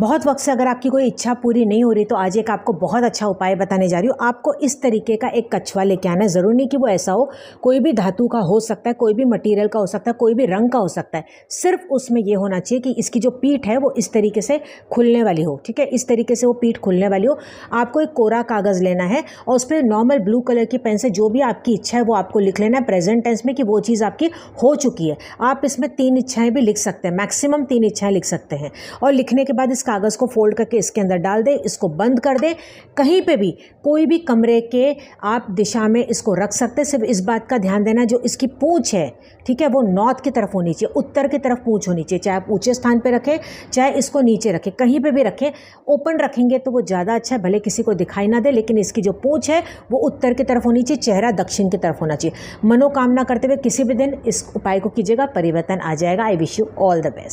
बहुत वक्त से अगर आपकी कोई इच्छा पूरी नहीं हो रही तो आज एक आपको बहुत अच्छा उपाय बताने जा रही हूँ आपको इस तरीके का एक कछुआ लेके आना है ज़रूरी नहीं कि वो ऐसा हो कोई भी धातु का हो सकता है कोई भी मटेरियल का हो सकता है कोई भी रंग का हो सकता है सिर्फ उसमें ये होना चाहिए कि इसकी जो पीठ है वो इस तरीके से खुलने वाली हो ठीक है इस तरीके से वो पीठ खुलने वाली हो आपको एक कोरा कागज़ लेना है और उस पर नॉर्मल ब्लू कलर की पेन से जो भी आपकी इच्छा है वो आपको लिख लेना है प्रेजेंट टेंस में कि वो चीज़ आपकी हो चुकी है आप इसमें तीन इच्छाएँ भी लिख सकते हैं मैक्सिमम तीन इच्छाएँ लिख सकते हैं और लिखने के बाद इसका कागज़ को फोल्ड करके इसके अंदर डाल दें इसको बंद कर दें कहीं पे भी कोई भी कमरे के आप दिशा में इसको रख सकते हैं सिर्फ इस बात का ध्यान देना जो इसकी पूँछ है ठीक है वो नॉर्थ की तरफ होनी चाहिए उत्तर की तरफ पूँछ होनी चाहिए चाहे आप ऊँचे स्थान पर रखें चाहे इसको नीचे रखें कहीं पर भी रखें ओपन रखेंगे तो वो ज़्यादा अच्छा है भले किसी को दिखाई ना दे लेकिन इसकी जो पूँछ है वो उत्तर की तरफ होनी चाहिए चेहरा दक्षिण की तरफ होना चाहिए मनोकामना करते हुए किसी भी दिन इस उपाय को कीजिएगा परिवर्तन आ जाएगा I wish you all the best